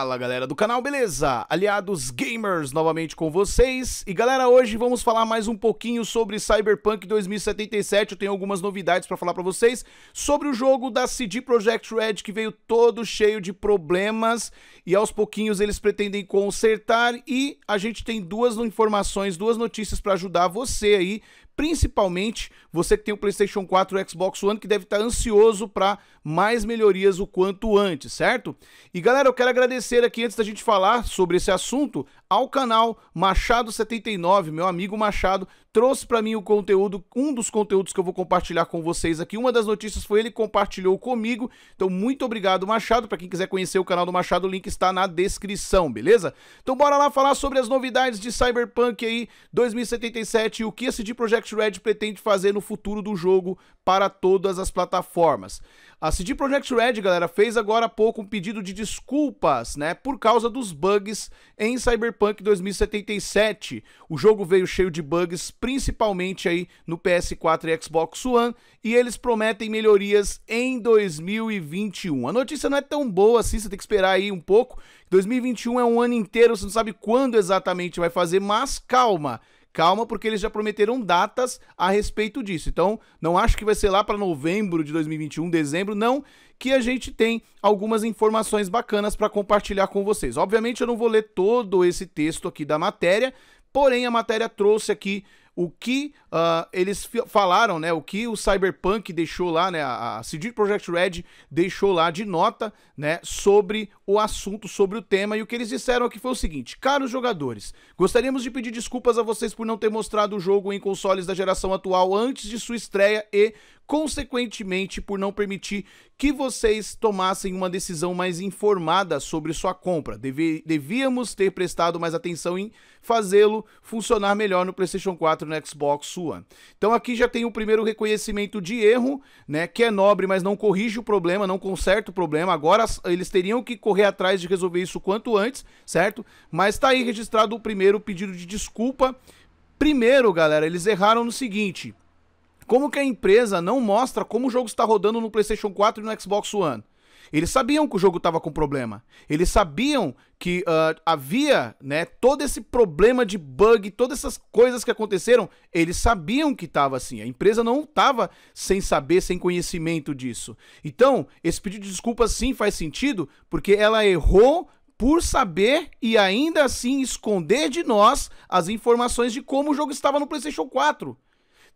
Fala galera do canal, beleza? Aliados Gamers novamente com vocês. E galera, hoje vamos falar mais um pouquinho sobre Cyberpunk 2077. Eu tenho algumas novidades para falar para vocês sobre o jogo da CD Projekt Red que veio todo cheio de problemas e aos pouquinhos eles pretendem consertar e a gente tem duas informações, duas notícias para ajudar você aí, principalmente você que tem o PlayStation 4 e o Xbox One, que deve estar ansioso para mais melhorias o quanto antes, certo? E galera, eu quero agradecer aqui, antes da gente falar sobre esse assunto, ao canal Machado79, meu amigo Machado, trouxe para mim o conteúdo, um dos conteúdos que eu vou compartilhar com vocês aqui. Uma das notícias foi ele compartilhou comigo. Então, muito obrigado, Machado. Para quem quiser conhecer o canal do Machado, o link está na descrição, beleza? Então, bora lá falar sobre as novidades de Cyberpunk aí 2077 e o que a CD Projekt Red pretende fazer no futuro do jogo para todas as plataformas. A CD Projekt Red, galera, fez agora há pouco um pedido de desculpas, né, por causa dos bugs em Cyberpunk Cyberpunk 2077. O jogo veio cheio de bugs, principalmente aí no PS4 e Xbox One, e eles prometem melhorias em 2021. A notícia não é tão boa assim, você tem que esperar aí um pouco. 2021 é um ano inteiro, você não sabe quando exatamente vai fazer, mas calma Calma, porque eles já prometeram datas a respeito disso. Então, não acho que vai ser lá para novembro de 2021, dezembro, não, que a gente tem algumas informações bacanas para compartilhar com vocês. Obviamente, eu não vou ler todo esse texto aqui da matéria, porém a matéria trouxe aqui o que uh, eles falaram, né? O que o Cyberpunk deixou lá, né? A CD Projekt Red deixou lá de nota, né? Sobre o assunto, sobre o tema e o que eles disseram aqui foi o seguinte: caros jogadores, gostaríamos de pedir desculpas a vocês por não ter mostrado o jogo em consoles da geração atual antes de sua estreia e consequentemente por não permitir que vocês tomassem uma decisão mais informada sobre sua compra. Deve, devíamos ter prestado mais atenção em fazê-lo funcionar melhor no PlayStation 4 e no Xbox One. Então aqui já tem o primeiro reconhecimento de erro, né, que é nobre, mas não corrige o problema, não conserta o problema. Agora eles teriam que correr atrás de resolver isso quanto antes, certo? Mas está aí registrado o primeiro pedido de desculpa Primeiro, galera, eles erraram no seguinte: como que a empresa não mostra como o jogo está rodando no PlayStation 4 e no Xbox One? Eles sabiam que o jogo estava com problema. Eles sabiam que uh, havia né, todo esse problema de bug, todas essas coisas que aconteceram. Eles sabiam que estava assim. A empresa não estava sem saber, sem conhecimento disso. Então, esse pedido de desculpa sim faz sentido, porque ela errou por saber e ainda assim esconder de nós as informações de como o jogo estava no PlayStation 4.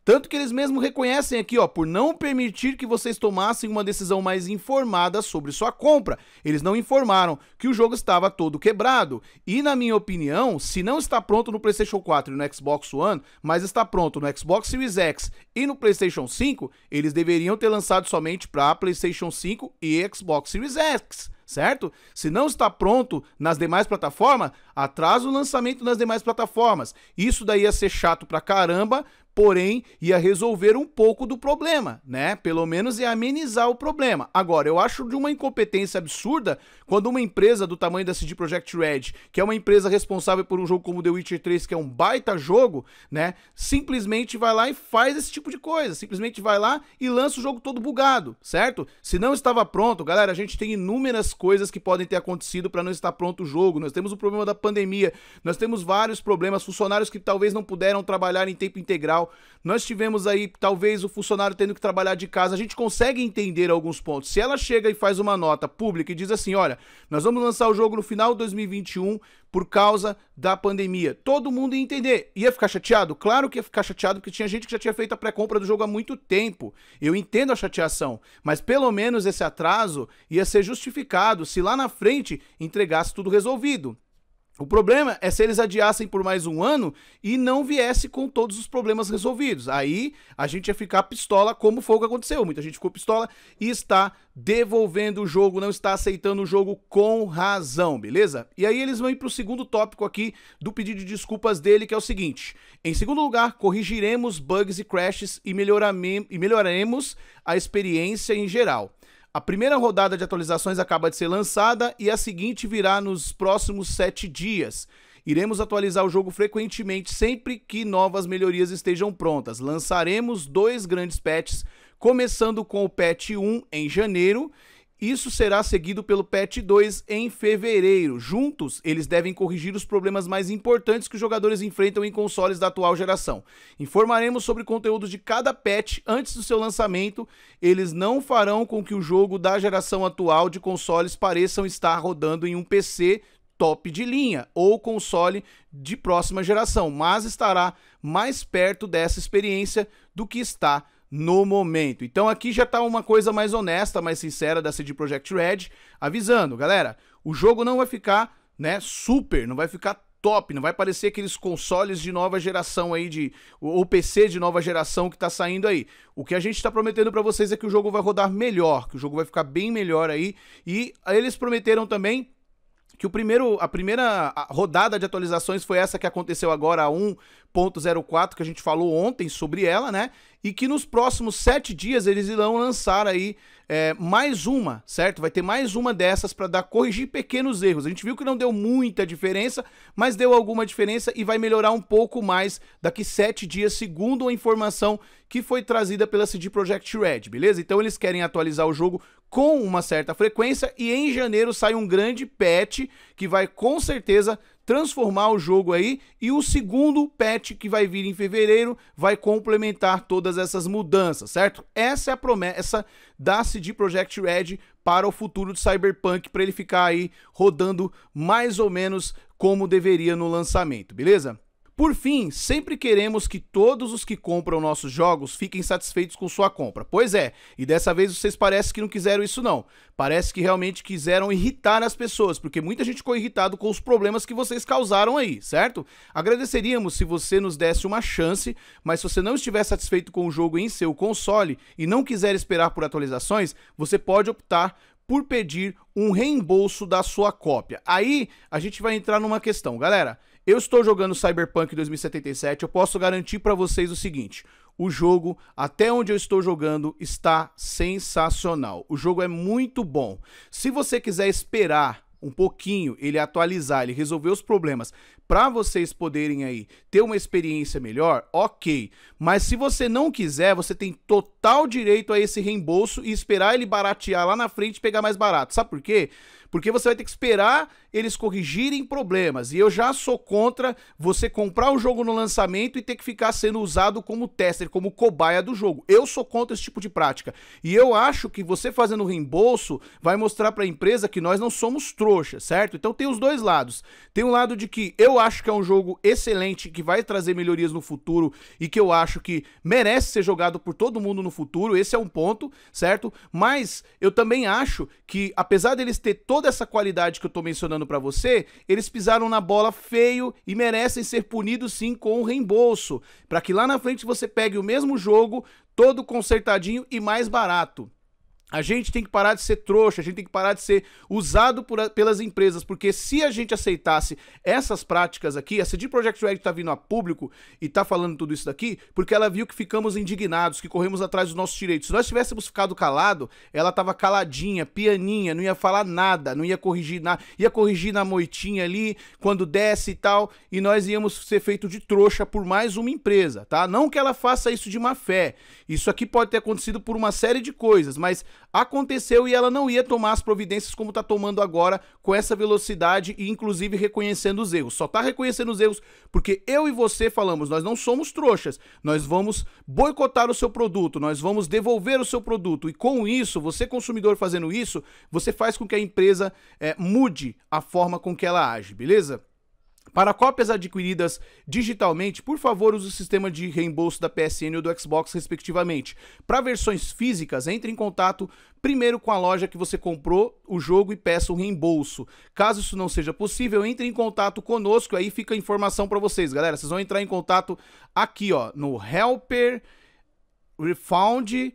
Tanto que eles mesmos reconhecem aqui, ó, por não permitir que vocês tomassem uma decisão mais informada sobre sua compra. Eles não informaram que o jogo estava todo quebrado. E na minha opinião, se não está pronto no PlayStation 4 e no Xbox One, mas está pronto no Xbox Series X e no PlayStation 5, eles deveriam ter lançado somente para PlayStation 5 e Xbox Series X certo? Se não está pronto nas demais plataformas, atrasa o lançamento nas demais plataformas. Isso daí ia ser chato pra caramba, porém ia resolver um pouco do problema, né? Pelo menos ia amenizar o problema. Agora, eu acho de uma incompetência absurda quando uma empresa do tamanho da CD Projekt Red, que é uma empresa responsável por um jogo como The Witcher 3, que é um baita jogo, né? Simplesmente vai lá e faz esse tipo de coisa, simplesmente vai lá e lança o jogo todo bugado, certo? Se não estava pronto, galera, a gente tem inúmeras coisas que podem ter acontecido para não estar pronto o jogo. Nós temos o problema da pandemia, nós temos vários problemas, funcionários que talvez não puderam trabalhar em tempo integral nós tivemos aí, talvez, o funcionário tendo que trabalhar de casa. A gente consegue entender alguns pontos. Se ela chega e faz uma nota pública e diz assim: olha, nós vamos lançar o jogo no final de 2021 por causa da pandemia. Todo mundo ia entender. Ia ficar chateado? Claro que ia ficar chateado, porque tinha gente que já tinha feito a pré-compra do jogo há muito tempo. Eu entendo a chateação, mas pelo menos esse atraso ia ser justificado se lá na frente entregasse tudo resolvido. O problema é se eles adiassem por mais um ano e não viesse com todos os problemas resolvidos. Aí a gente ia ficar pistola, como foi o que aconteceu. Muita gente ficou pistola e está devolvendo o jogo, não está aceitando o jogo com razão, beleza? E aí eles vão ir para o segundo tópico aqui do pedido de desculpas dele, que é o seguinte: em segundo lugar, corrigiremos bugs e crashes e, melhorame... e melhoraremos a experiência em geral. A primeira rodada de atualizações acaba de ser lançada e a seguinte virá nos próximos sete dias. Iremos atualizar o jogo frequentemente sempre que novas melhorias estejam prontas. Lançaremos dois grandes patches, começando com o patch 1 em janeiro isso será seguido pelo patch 2 em fevereiro. Juntos, eles devem corrigir os problemas mais importantes que os jogadores enfrentam em consoles da atual geração. Informaremos sobre o conteúdo de cada patch antes do seu lançamento. Eles não farão com que o jogo da geração atual de consoles pareçam estar rodando em um PC top de linha ou console de próxima geração, mas estará mais perto dessa experiência do que está no momento. Então aqui já tá uma coisa mais honesta, mais sincera da CD Projekt Red, avisando, galera, o jogo não vai ficar, né, super, não vai ficar top, não vai parecer aqueles consoles de nova geração aí de ou PC de nova geração que tá saindo aí. O que a gente tá prometendo para vocês é que o jogo vai rodar melhor, que o jogo vai ficar bem melhor aí e eles prometeram também que o primeiro, a primeira rodada de atualizações foi essa que aconteceu agora, a 1.04, que a gente falou ontem sobre ela, né? E que nos próximos sete dias eles irão lançar aí é, mais uma, certo? Vai ter mais uma dessas para dar corrigir pequenos erros. A gente viu que não deu muita diferença, mas deu alguma diferença e vai melhorar um pouco mais daqui sete dias, segundo a informação que foi trazida pela CD Projekt Red, beleza? Então eles querem atualizar o jogo com uma certa frequência e em janeiro sai um grande patch que vai com certeza transformar o jogo aí e o segundo patch que vai vir em fevereiro vai complementar todas essas mudanças, certo? Essa é a promessa da CD Projekt Red para o futuro de Cyberpunk para ele ficar aí rodando mais ou menos como deveria no lançamento, beleza? Por fim, sempre queremos que todos os que compram nossos jogos fiquem satisfeitos com sua compra. Pois é, e dessa vez vocês parece que não quiseram isso não. Parece que realmente quiseram irritar as pessoas, porque muita gente ficou irritado com os problemas que vocês causaram aí, certo? Agradeceríamos se você nos desse uma chance, mas se você não estiver satisfeito com o jogo em seu console e não quiser esperar por atualizações, você pode optar por pedir um reembolso da sua cópia. Aí a gente vai entrar numa questão, galera. Eu estou jogando Cyberpunk 2077, eu posso garantir para vocês o seguinte: o jogo, até onde eu estou jogando, está sensacional. O jogo é muito bom. Se você quiser esperar um pouquinho, ele atualizar, ele resolver os problemas, para vocês poderem aí ter uma experiência melhor, ok. Mas se você não quiser, você tem total direito a esse reembolso e esperar ele baratear lá na frente e pegar mais barato. Sabe por quê? Porque você vai ter que esperar eles corrigirem problemas. E eu já sou contra você comprar o jogo no lançamento e ter que ficar sendo usado como tester, como cobaia do jogo. Eu sou contra esse tipo de prática. E eu acho que você fazendo reembolso vai mostrar para a empresa que nós não somos trouxa, certo? Então tem os dois lados. Tem um lado de que eu acho que é um jogo excelente, que vai trazer melhorias no futuro e que eu acho que merece ser jogado por todo mundo no futuro. Esse é um ponto, certo? Mas eu também acho que apesar deles ter toda toda essa qualidade que eu tô mencionando para você, eles pisaram na bola feio e merecem ser punidos sim com o reembolso, para que lá na frente você pegue o mesmo jogo todo consertadinho e mais barato. A gente tem que parar de ser trouxa, a gente tem que parar de ser usado por, pelas empresas, porque se a gente aceitasse essas práticas aqui, a CD Project Red está vindo a público e está falando tudo isso daqui, porque ela viu que ficamos indignados, que corremos atrás dos nossos direitos. Se nós tivéssemos ficado calado, ela estava caladinha, pianinha, não ia falar nada, não ia corrigir nada, ia corrigir na moitinha ali, quando desce e tal, e nós íamos ser feito de trouxa por mais uma empresa, tá? Não que ela faça isso de má fé. Isso aqui pode ter acontecido por uma série de coisas, mas aconteceu e ela não ia tomar as providências como está tomando agora, com essa velocidade e inclusive reconhecendo os erros. Só está reconhecendo os erros porque eu e você falamos, nós não somos trouxas, nós vamos boicotar o seu produto, nós vamos devolver o seu produto e com isso, você consumidor fazendo isso, você faz com que a empresa é, mude a forma com que ela age, beleza? Para cópias adquiridas digitalmente, por favor, use o sistema de reembolso da PSN ou do Xbox, respectivamente. Para versões físicas, entre em contato primeiro com a loja que você comprou o jogo e peça o um reembolso. Caso isso não seja possível, entre em contato conosco, aí fica a informação para vocês, galera. Vocês vão entrar em contato aqui, ó, no Helper Refund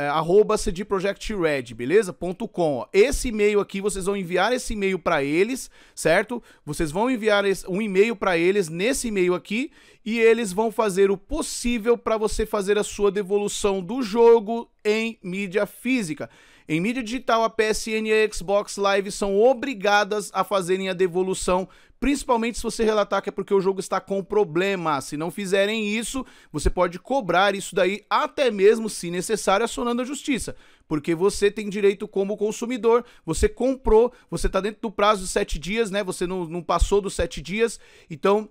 é, arroba cdprojectred, beleza? Ponto .com. Ó. Esse e-mail aqui, vocês vão enviar esse e-mail para eles, certo? Vocês vão enviar um e-mail para eles nesse e-mail aqui e eles vão fazer o possível para você fazer a sua devolução do jogo em mídia física. Em mídia digital, a PSN e a Xbox Live são obrigadas a fazerem a devolução principalmente se você relatar que é porque o jogo está com problema. Se não fizerem isso, você pode cobrar isso daí até mesmo se necessário acionando a justiça, porque você tem direito como consumidor, você comprou, você está dentro do prazo de sete dias, né? Você não, não passou dos sete dias, então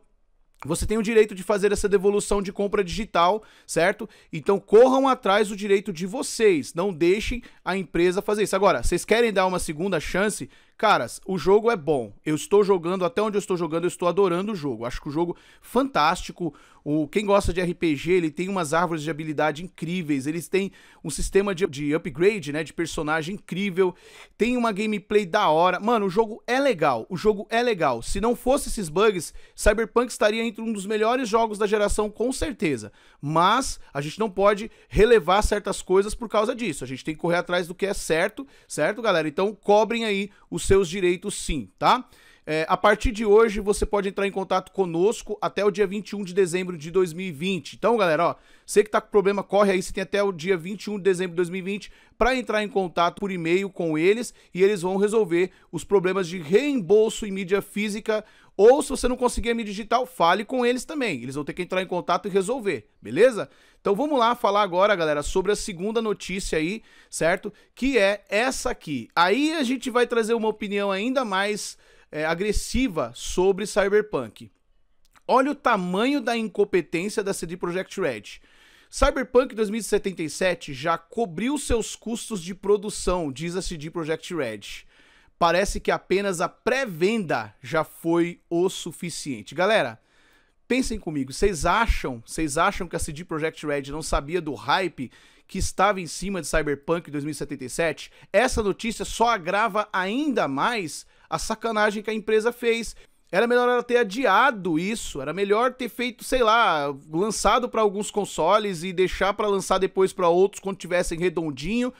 você tem o direito de fazer essa devolução de compra digital, certo? Então corram atrás do direito de vocês, não deixem a empresa fazer isso. Agora, vocês querem dar uma segunda chance Caras, o jogo é bom. Eu estou jogando, até onde eu estou jogando, eu estou adorando o jogo. Acho que o jogo fantástico. O, quem gosta de RPG, ele tem umas árvores de habilidade incríveis. Eles têm um sistema de, de upgrade, né? De personagem incrível. Tem uma gameplay da hora. Mano, o jogo é legal. O jogo é legal. Se não fosse esses bugs, Cyberpunk estaria entre um dos melhores jogos da geração, com certeza. Mas a gente não pode relevar certas coisas por causa disso. A gente tem que correr atrás do que é certo, certo, galera? Então cobrem aí os seus direitos sim, tá? É, a partir de hoje, você pode entrar em contato conosco até o dia 21 de dezembro de 2020. Então, galera, ó, você que tá com problema, corre aí, você tem até o dia 21 de dezembro de 2020 para entrar em contato por e-mail com eles e eles vão resolver os problemas de reembolso em mídia física ou se você não conseguir a mídia digital, fale com eles também. Eles vão ter que entrar em contato e resolver, beleza? Então vamos lá falar agora, galera, sobre a segunda notícia aí, certo? Que é essa aqui. Aí a gente vai trazer uma opinião ainda mais é, agressiva sobre Cyberpunk. Olha o tamanho da incompetência da CD Projekt Red. Cyberpunk 2077 já cobriu seus custos de produção, diz a CD Projekt Red. Parece que apenas a pré-venda já foi o suficiente. Galera, pensem comigo, vocês acham, vocês acham que a CD Projekt Red não sabia do hype que estava em cima de Cyberpunk 2077? Essa notícia só agrava ainda mais a sacanagem que a empresa fez. Era melhor ela ter adiado isso, era melhor ter feito, sei lá, lançado para alguns consoles e deixar para lançar depois para outros quando tivessem redondinho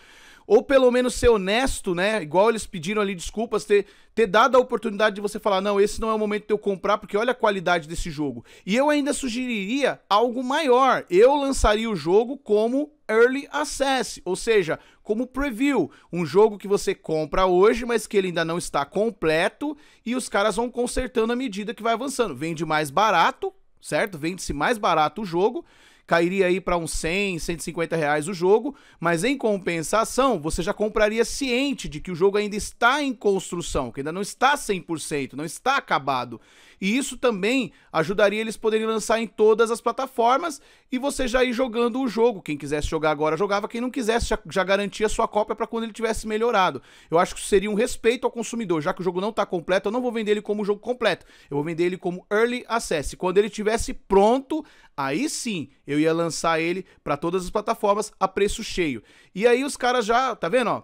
ou pelo menos ser honesto, né? Igual eles pediram ali desculpas, ter, ter dado a oportunidade de você falar: não, esse não é o momento de eu comprar, porque olha a qualidade desse jogo. E eu ainda sugeriria algo maior. Eu lançaria o jogo como Early Access, ou seja, como preview, um jogo que você compra hoje, mas que ele ainda não está completo e os caras vão consertando à medida que vai avançando. Vende mais barato, certo? Vende-se mais barato o jogo, cairia aí para uns 100, 150 reais o jogo, mas em compensação, você já compraria ciente de que o jogo ainda está em construção, que ainda não está 100%, não está acabado. E isso também ajudaria eles poderem lançar em todas as plataformas e você já ir jogando o jogo. Quem quisesse jogar agora jogava, quem não quisesse já, já garantia sua cópia para quando ele tivesse melhorado. Eu acho que seria um respeito ao consumidor, já que o jogo não está completo, eu não vou vender ele como jogo completo. Eu vou vender ele como early access. Quando ele tivesse pronto, Aí sim, eu ia lançar ele para todas as plataformas a preço cheio. E aí os caras já, tá vendo, ó?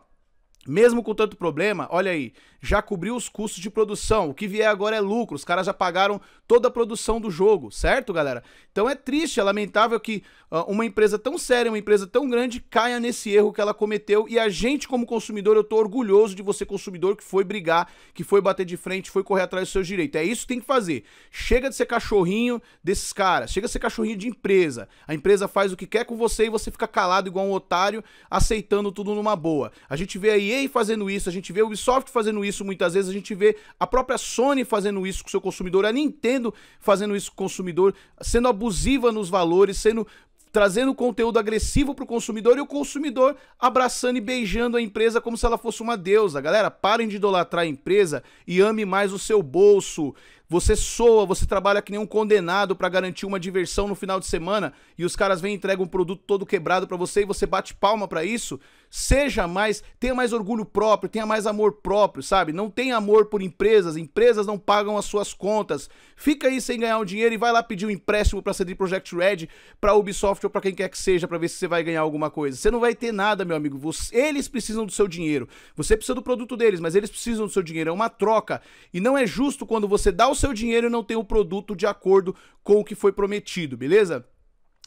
Mesmo com tanto problema, olha aí, já cobriu os custos de produção. O que vier agora é lucro. Os caras já pagaram toda a produção do jogo, certo, galera? Então é triste, é lamentável que uh, uma empresa tão séria, uma empresa tão grande, caia nesse erro que ela cometeu. E a gente, como consumidor, eu tô orgulhoso de você, consumidor, que foi brigar, que foi bater de frente, foi correr atrás dos seus direitos É isso que tem que fazer. Chega de ser cachorrinho desses caras, chega de ser cachorrinho de empresa. A empresa faz o que quer com você e você fica calado igual um otário, aceitando tudo numa boa. A gente vê a EA fazendo isso, a gente vê o Ubisoft fazendo isso isso muitas vezes, a gente vê a própria Sony fazendo isso com o seu consumidor, a Nintendo fazendo isso com o consumidor, sendo abusiva nos valores, sendo trazendo conteúdo agressivo para o consumidor e o consumidor abraçando e beijando a empresa como se ela fosse uma deusa. Galera, parem de idolatrar a empresa e ame mais o seu bolso. Você soa, você trabalha que nem um condenado para garantir uma diversão no final de semana e os caras vêm e entregam um produto todo quebrado para você e você bate palma para isso. Seja mais, tenha mais orgulho próprio, tenha mais amor próprio, sabe? Não tenha amor por empresas, empresas não pagam as suas contas. Fica aí sem ganhar o dinheiro e vai lá pedir um empréstimo para CD Project Red, para Ubisoft ou para quem quer que seja, para ver se você vai ganhar alguma coisa. Você não vai ter nada, meu amigo. Você, eles precisam do seu dinheiro. Você precisa do produto deles, mas eles precisam do seu dinheiro. É uma troca. E não é justo quando você dá o seu dinheiro e não tem o produto de acordo com o que foi prometido, beleza?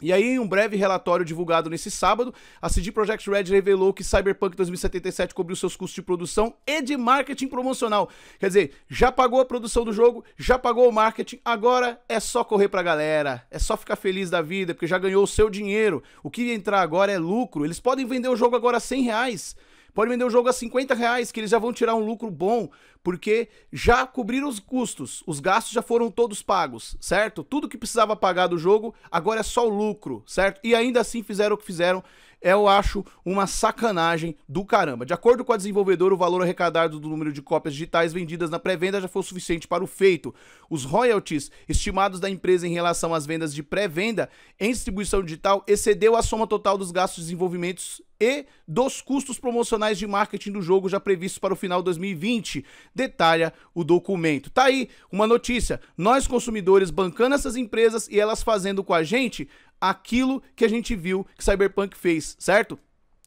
E aí, em um breve relatório divulgado nesse sábado, a CD Projekt Red revelou que Cyberpunk 2077 cobriu seus custos de produção e de marketing promocional. Quer dizer, já pagou a produção do jogo, já pagou o marketing, agora é só correr pra galera, é só ficar feliz da vida, porque já ganhou o seu dinheiro. O que ia entrar agora é lucro. Eles podem vender o jogo agora a 100 reais. Pode vender o jogo a 50 reais, que eles já vão tirar um lucro bom, porque já cobriram os custos, os gastos já foram todos pagos, certo? Tudo que precisava pagar do jogo, agora é só o lucro, certo? E ainda assim fizeram o que fizeram é, eu acho uma sacanagem do caramba. De acordo com a desenvolvedora, o valor arrecadado do número de cópias digitais vendidas na pré-venda já foi o suficiente para o feito. Os royalties estimados da empresa em relação às vendas de pré-venda em distribuição digital excedeu a soma total dos gastos de desenvolvimento e dos custos promocionais de marketing do jogo já previstos para o final de 2020, detalha o documento. Tá aí uma notícia. Nós consumidores bancando essas empresas e elas fazendo com a gente aquilo que a gente viu que Cyberpunk fez, certo?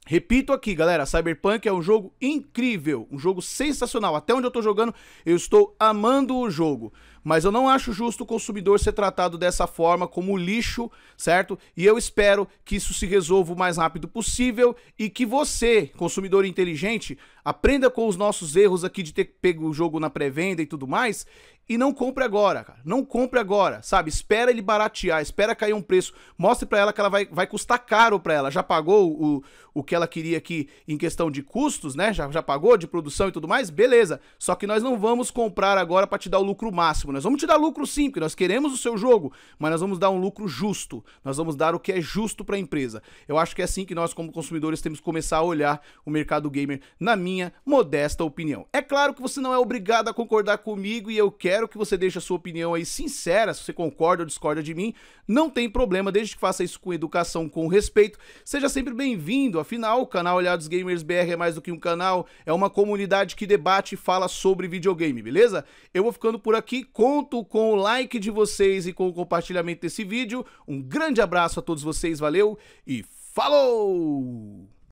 Repito aqui, galera, Cyberpunk é um jogo incrível, um jogo sensacional. Até onde eu tô jogando, eu estou amando o jogo. Mas eu não acho justo o consumidor ser tratado dessa forma, como lixo, certo? E eu espero que isso se resolva o mais rápido possível e que você, consumidor inteligente, aprenda com os nossos erros aqui de ter pego o jogo na pré-venda e tudo mais e não compre agora, cara. Não compre agora, sabe? Espera ele baratear, espera cair um preço. Mostre para ela que ela vai, vai custar caro para ela. Já pagou o, o que ela queria aqui em questão de custos, né? Já, já pagou de produção e tudo mais? Beleza. Só que nós não vamos comprar agora para te dar o lucro máximo. Nós vamos te dar lucro sim, porque nós queremos o seu jogo, mas nós vamos dar um lucro justo. Nós vamos dar o que é justo para a empresa. Eu acho que é assim que nós como consumidores temos que começar a olhar o mercado gamer, na minha modesta opinião. É claro que você não é obrigado a concordar comigo e eu quero quero que você deixe a sua opinião aí sincera, se você concorda ou discorda de mim, não tem problema, desde que faça isso com educação, com respeito. Seja sempre bem-vindo, afinal, o canal Olhados Gamers BR é mais do que um canal, é uma comunidade que debate e fala sobre videogame, beleza? Eu vou ficando por aqui, conto com o like de vocês e com o compartilhamento desse vídeo. Um grande abraço a todos vocês, valeu e falou!